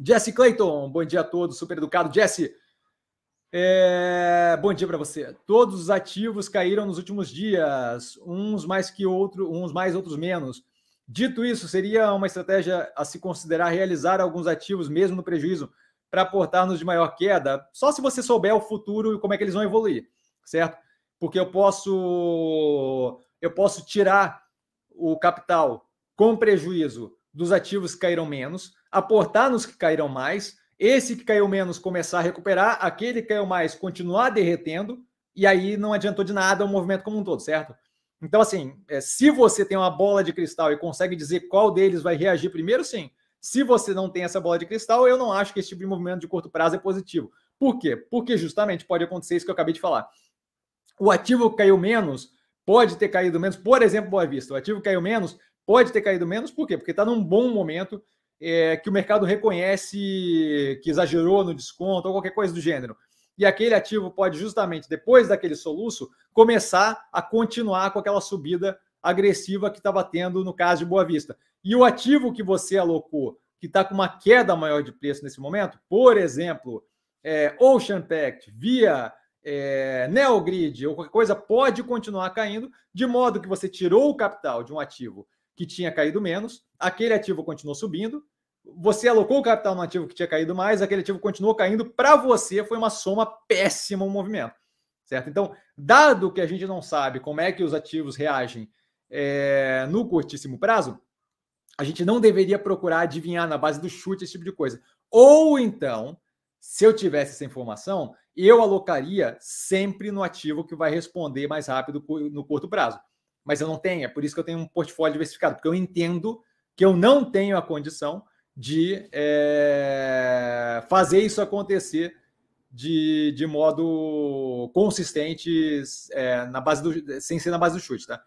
Jesse Clayton, bom dia a todos, super educado. Jesse, é... bom dia para você. Todos os ativos caíram nos últimos dias, uns mais que outros, uns mais, outros menos. Dito isso, seria uma estratégia a se considerar realizar alguns ativos mesmo no prejuízo para aportar-nos de maior queda, só se você souber o futuro e como é que eles vão evoluir, certo? Porque eu posso eu posso tirar o capital com prejuízo dos ativos que caíram menos, aportar nos que caíram mais, esse que caiu menos começar a recuperar, aquele que caiu mais continuar derretendo, e aí não adiantou de nada o movimento como um todo, certo? Então, assim, é, se você tem uma bola de cristal e consegue dizer qual deles vai reagir primeiro, sim. Se você não tem essa bola de cristal, eu não acho que esse tipo de movimento de curto prazo é positivo. Por quê? Porque justamente pode acontecer isso que eu acabei de falar. O ativo caiu menos pode ter caído menos, por exemplo, Boa Vista. O ativo caiu menos Pode ter caído menos, por quê? Porque está num bom momento é, que o mercado reconhece que exagerou no desconto ou qualquer coisa do gênero. E aquele ativo pode, justamente depois daquele soluço, começar a continuar com aquela subida agressiva que estava tendo no caso de Boa Vista. E o ativo que você alocou, que está com uma queda maior de preço nesse momento, por exemplo, é, Ocean Pact, via é, Neogrid ou qualquer coisa pode continuar caindo, de modo que você tirou o capital de um ativo que tinha caído menos, aquele ativo continuou subindo, você alocou o capital no ativo que tinha caído mais, aquele ativo continuou caindo, para você foi uma soma péssima o um movimento, certo? Então, dado que a gente não sabe como é que os ativos reagem é, no curtíssimo prazo, a gente não deveria procurar adivinhar na base do chute esse tipo de coisa. Ou então, se eu tivesse essa informação, eu alocaria sempre no ativo que vai responder mais rápido no curto prazo mas eu não tenho. É por isso que eu tenho um portfólio diversificado, porque eu entendo que eu não tenho a condição de é, fazer isso acontecer de, de modo consistente é, na base do, sem ser na base do chute, tá?